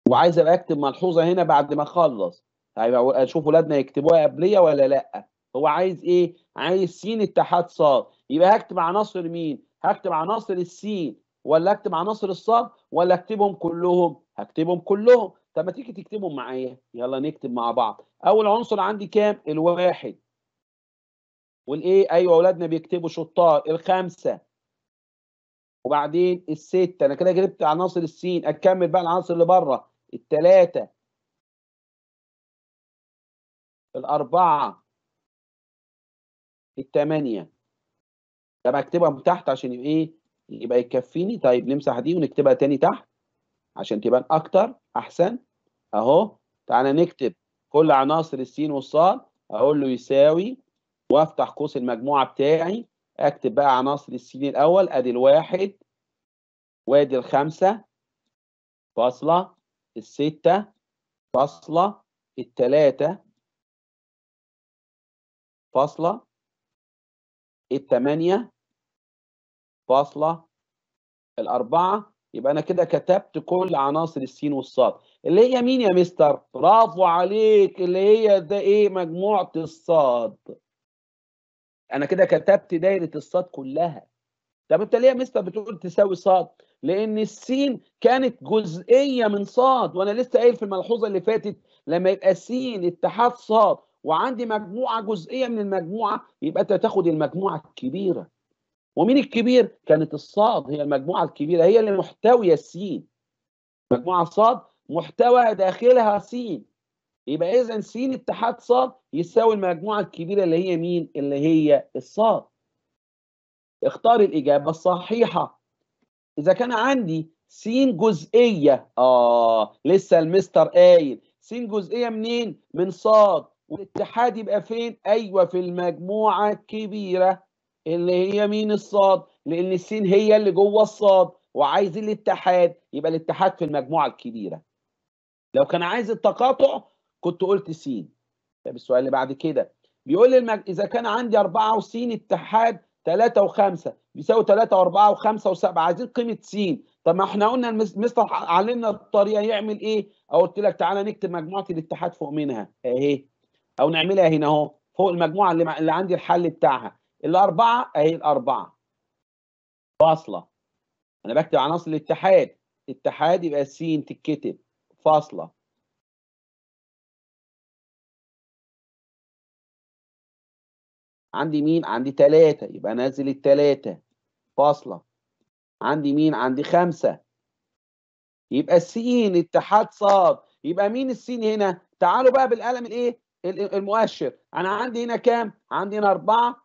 وعايز ابقى اكتب ملحوظه هنا بعد ما اخلص هيبقى اشوف ولادنا يكتبوها قبليه ولا لا هو عايز ايه عايز سين اتحاد صاد يبقى هكتب عناصر مين هكتب عناصر السين ولا اكتب عناصر الصاد ولا اكتبهم كلهم هكتبهم كلهم طب ما تيجي تكتبهم معايا يلا نكتب مع بعض اول عنصر عندي كام الواحد والايه ايوه اولادنا بيكتبوا شطار الخمسه وبعدين السته انا كده جبت عناصر السين اكمل بقى العناصر اللي بره الثلاثه الاربعه الثمانيه طب اكتبها تحت عشان يبقى ايه يبقى يكفيني طيب نمسح دي ونكتبها تاني تحت عشان تبان اكتر احسن اهو تعالى نكتب كل عناصر السين والصاد اقول له يساوي وافتح قوس المجموعه بتاعي اكتب بقى عناصر السين الاول ادي الواحد وادي الخمسه فاصله السته فاصله التلاته فاصله التمانيه فاصله الاربعه يبقى انا كده كتبت كل عناصر السين والصاد اللي هي مين يا مستر برافو عليك اللي هي ده ايه مجموعه الصاد انا كده كتبت دايره الصاد كلها طب انت ليه يا مستر بتقول تساوي صاد لان السين كانت جزئيه من صاد وانا لسه قايل في الملحوظه اللي فاتت لما يبقى سين اتحاد صاد وعندي مجموعه جزئيه من المجموعه يبقى انت تاخد المجموعه الكبيره ومين الكبير كانت الصاد هي المجموعه الكبيره هي اللي محتويه السين مجموعه صاد محتوى داخلها سين يبقى اذا س اتحاد ص يساوي المجموعه الكبيره اللي هي مين؟ اللي هي الصاد. اختار الاجابه الصحيحه. اذا كان عندي س جزئيه اه لسه المستر قايل س جزئيه منين؟ من صاد والاتحاد يبقى فين؟ ايوه في المجموعه الكبيره اللي هي مين الصاد؟ لان س هي اللي جوه الصاد وعايز الاتحاد يبقى الاتحاد في المجموعه الكبيره. لو كان عايز التقاطع كنت قلت س طب السؤال اللي بعد كده بيقول لي المج... اذا كان عندي 4 وس اتحاد 3 و5 بيساوي 3 و4 و5 و7 عايزين قيمه س طب ما احنا قلنا المستر علمنا الطريقه يعمل ايه؟ او قلت لك تعالى نكتب مجموعه الاتحاد فوق منها اهي او نعملها هنا اهو فوق المجموعه اللي, مع... اللي عندي الحل بتاعها الاربعه اهي الاربعه فاصله انا بكتب عناصر الاتحاد اتحاد يبقى س تتكتب فاصله عندي مين عندي تلاتة يبقى نازل التلاتة فاصلة عندي مين عندي خمسة يبقى السين اتحاد صاد يبقى مين السين هنا تعالوا بقى بالقلم الايه المؤشر انا عندي هنا كام عندي هنا أربعة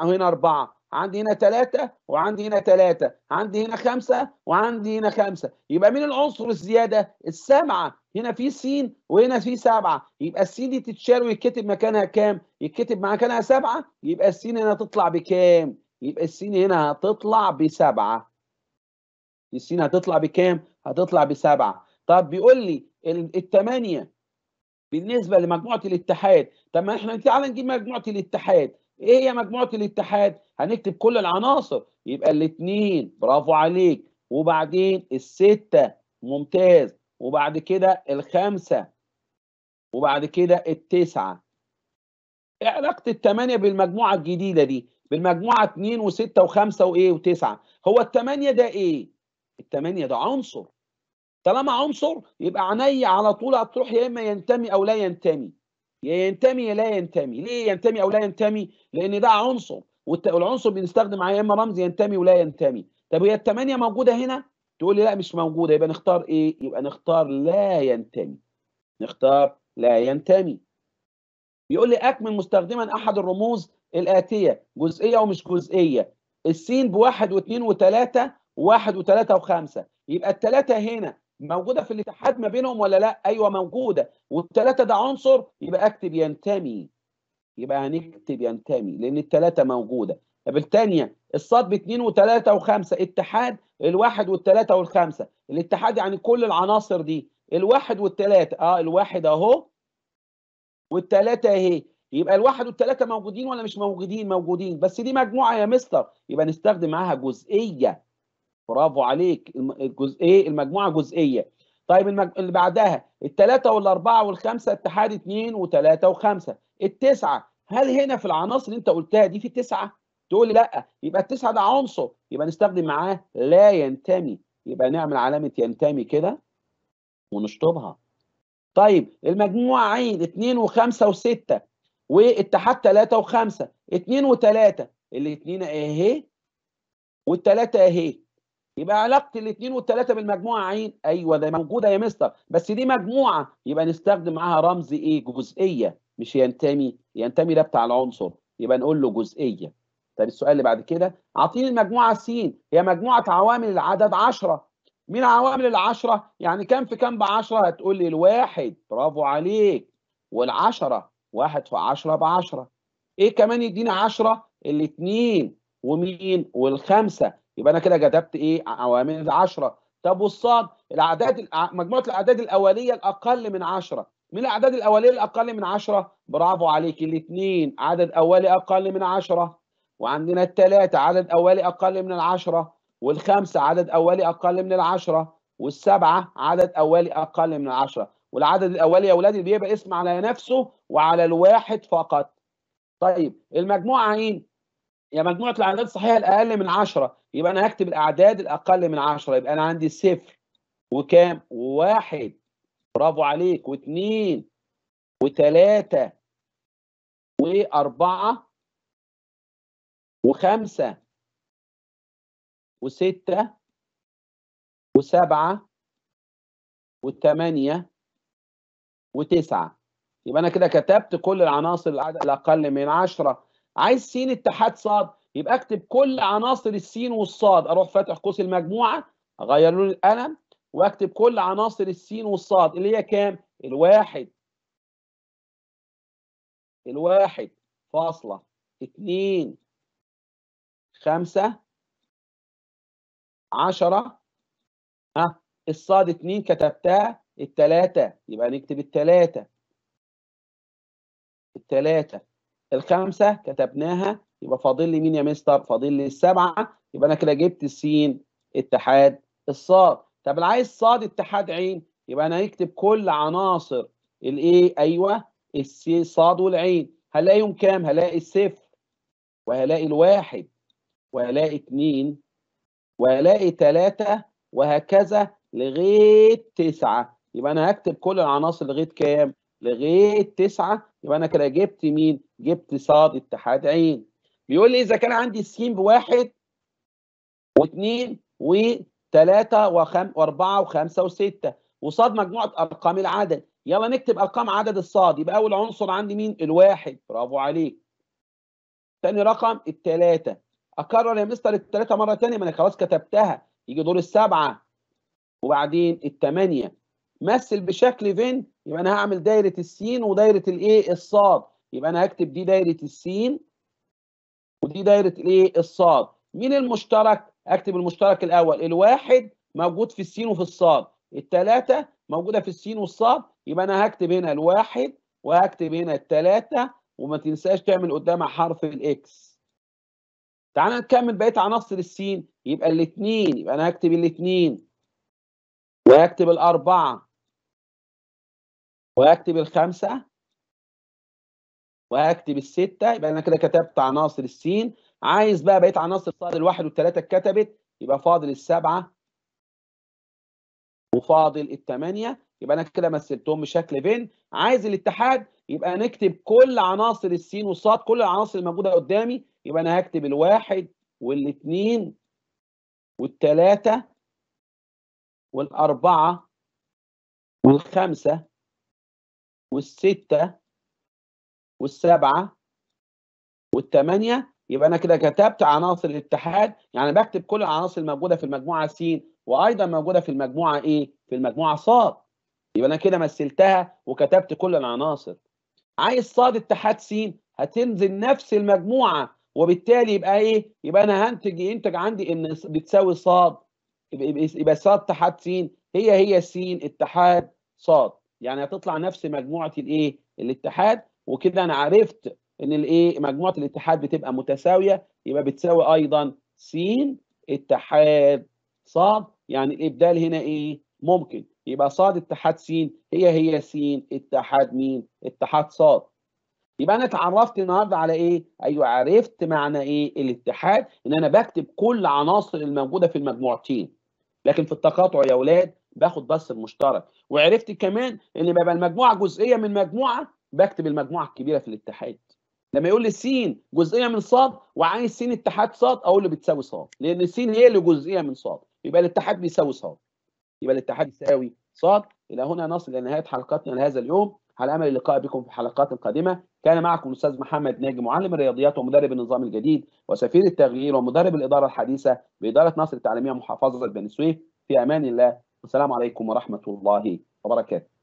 أو هنا أربعة عندي هنا تلاتة وعندي هنا تلاتة عندي هنا خمسة وعندي هنا خمسة يبقى مين العنصر الزيادة السبعة هنا في سين وهنا في سبعة يبقى السين دي تتشال ويتكتب مكانها كام؟ يتكتب مكانها سبعة يبقى السين هنا تطلع بكام؟ يبقى السين هنا هتطلع بسبعة السين هتطلع بكام؟ هتطلع بسبعة طب بيقول لي الثمانية بالنسبة لمجموعة الاتحاد طب ما احنا تعالى نجيب مجموعة الاتحاد ايه هي مجموعة الاتحاد؟ هنكتب كل العناصر يبقى الاثنين برافو عليك وبعدين الستة ممتاز وبعد كده الخمسة وبعد كده التسعة ايه علاقة التمانية بالمجموعة الجديدة دي بالمجموعة اتنين وستة وخمسة وايه وتسعة هو التمانية ده ايه التمانية ده عنصر طالما عنصر يبقى عينيا على طول هتروح يا اما ينتمي او لا ينتمي يا ينتمي يا لا ينتمي ليه ينتمي او لا ينتمي لان ده عنصر والعنصر بنستخدم عليه يا اما رمز ينتمي ولا ينتمي طب هي التمانية موجودة هنا تقول لي لا مش موجوده يبقى نختار ايه يبقى نختار لا ينتمي نختار لا ينتمي يقول لي اكمل مستخدما احد الرموز الاتيه جزئيه ومش جزئيه السين بواحد واثنين وثلاثه واحد وثلاثه وخمسه يبقى الثلاثه هنا موجوده في الاتحاد ما بينهم ولا لا ايوه موجوده والثلاثه ده عنصر يبقى اكتب ينتمي يبقى هنكتب ينتمي لان الثلاثه موجوده طب الثانيه الصاد باتنين وثلاثه وخمسه اتحاد الواحد والثلاثه والخمسه الاتحاد يعني كل العناصر دي الواحد والثلاثه اه الواحد اهو والثلاثه اهي يبقى الواحد والثلاثه موجودين ولا مش موجودين موجودين بس دي مجموعه يا مستر يبقى نستخدم معاها جزئيه برافو عليك الجزئيه المجموعه جزئيه طيب المج... اللي بعدها الثلاثه والاربعه والخمسه اتحاد اثنين وثلاثه وخمسه التسعه هل هنا في العناصر اللي انت قلتها دي في تسعه؟ تقول لي لا يبقى التسعه ده عنصر يبقى نستخدم معاه لا ينتمي يبقى نعمل علامه ينتمي كده ونشطبها طيب المجموعه عين 2 و5 و6 والاتحاد 3 و5 2 و3 الاثنين اهي والثلاثه اهي يبقى علاقه الاثنين والثلاثه بالمجموعه عين ايوه ده موجوده يا مستر بس دي مجموعه يبقى نستخدم معاها رمز ايه جزئيه مش ينتمي ينتمي ده بتاع العنصر يبقى نقول له جزئيه طب السؤال اللي بعد كده اعطيني المجموعه س هي مجموعه عوامل العدد 10 مين عوامل العشرة؟ يعني كم في ب بعشرة؟ هتقول لي الواحد برافو عليك والعشرة واحد في عشرة بعشرة ايه كمان يديني عشرة الاتنين ومين والخمسة يبقى انا كده جذبت ايه عوامل العشرة طب والصاد الاعداد مجموعة الاعداد الاولية الاقل من عشرة مين الاعداد الاولية الاقل من عشرة؟ برافو عليك الاتنين عدد اولي اقل من عشرة وعندنا الثلاثة عدد أولي أقل من العشرة والخمسة عدد أولي أقل من العشرة والسبعة عدد أولي أقل من العشرة والعدد الأولي يا أولادي بيبقى اسم على نفسه وعلى الواحد فقط طيب المجموعة عين يا مجموعة الأعداد الصحيحة الأقل من عشره يبقى أنا هكتب الأعداد الأقل من عشره يبقى أنا عندي صفر وكام؟ وواحد برافو عليك واثنين وثلاثة وأربعة وخمسة وستة وسبعة وثمانية وتسعة يبقى أنا كده كتبت كل العناصر العدد الأقل من عشرة عايز سين اتحاد صاد يبقى اكتب كل عناصر السين والصاد أروح فاتح قوس المجموعة أغير لون القلم واكتب كل عناصر السين والصاد اللي هي كام؟ الواحد الواحد فاصلة اتنين خمسة عشرة ها الصاد اتنين كتبتها التلاتة يبقى نكتب التلاتة التلاتة الخمسة كتبناها يبقى فاضل لي مين يا مستر؟ فاضل لي السبعة يبقى أنا كده جبت السين اتحاد الصاد طب اللي عايز صاد اتحاد عين يبقى أنا هكتب كل عناصر الإيه؟ أيوه الصاد والعين هلاقيهم كام؟ هلاقي الصفر وهلاقي الواحد وألاقي اتنين وألاقي تلاتة وهكذا لغاية تسعة يبقى أنا هكتب كل العناصر لغاية كام؟ لغاية تسعة يبقى أنا كده جبت مين؟ جبت صاد اتحاد عين بيقول لي إذا كان عندي السين بواحد واثنين وثلاثة وخم... وأربعة وخمسة وستة وصاد مجموعة أرقام العدد يلا نكتب أرقام عدد الصاد يبقى أول عنصر عندي مين؟ الواحد برافو عليك. تاني رقم الثلاثة اكرر يا مستر الثلاثه مره ثانيه ما انا خلاص كتبتها يجي دور السبعه وبعدين الثمانيه مثل بشكل فين يبقى انا هعمل دايره السين ودايره الايه الصاد يبقى انا هكتب دي دايره السين ودي دايره الايه الصاد مين المشترك اكتب المشترك الاول الواحد موجود في السين وفي الصاد الثلاثه موجوده في السين والصاد يبقى انا هكتب هنا الواحد وهكتب هنا الثلاثه وما تنساش تعمل قدامها حرف الاكس تعال نكمل بقيه عناصر السين يبقى الاثنين يبقى انا هكتب الاثنين وهكتب الاربعه وهكتب الخمسه وهكتب السته يبقى انا كده كتبت عناصر السين عايز بقى بقيه عناصر صاد الواحد والثلاثه اتكتبت يبقى فاضل السبعه وفاضل الثمانيه يبقى انا كده مثلتهم بشكل فين عايز الاتحاد يبقى نكتب كل عناصر السين والصاد كل العناصر الموجوده قدامي يبقى انا هكتب الواحد والاثنين والثلاثه والاربعه والخمسه والسته والسبعه والثمانيه يبقى انا كده كتبت عناصر الاتحاد يعني بكتب كل العناصر الموجوده في المجموعه س وايضا موجوده في المجموعه ايه في المجموعه ص يبقى انا كده مثلتها وكتبت كل العناصر عايز صاد اتحاد س هتنزل نفس المجموعه وبالتالي يبقى ايه يبقى انا هنتج ينتج عندي ان بتساوي صاد يبقى صاد اتحاد س هي هي س اتحاد صاد يعني هتطلع نفس مجموعه الايه الاتحاد وكده انا عرفت ان الايه مجموعه الاتحاد بتبقى متساويه يبقى بتساوي ايضا س اتحاد صاد يعني الابدال هنا ايه ممكن يبقى صاد اتحاد س هي هي س اتحاد مين اتحاد صاد يبقى انا اتعرفت النهارده على ايه ايوه عرفت معنى ايه الاتحاد ان انا بكتب كل عناصر الموجوده في المجموعتين لكن في التقاطع يا اولاد باخد بس المشترك وعرفت كمان ان بيبقى المجموعه جزئيه من مجموعه بكتب المجموعه الكبيره في الاتحاد لما يقول لي س جزئيه من صاد وعايز س اتحاد صاد اقول له بتساوي صاد لان س هي اللي جزئيه من صاد يبقى الاتحاد بيساوي صاد يبقى الاتحاد يساوي صاد الى هنا نصل الى نهايه حلقتنا لهذا اليوم على امل اللقاء بكم في حلقات قادمه كان معكم الاستاذ محمد ناجي معلم الرياضيات ومدرب النظام الجديد وسفير التغيير ومدرب الاداره الحديثه باداره نصر التعليميه محافظه بني سويف في امان الله والسلام عليكم ورحمه الله وبركاته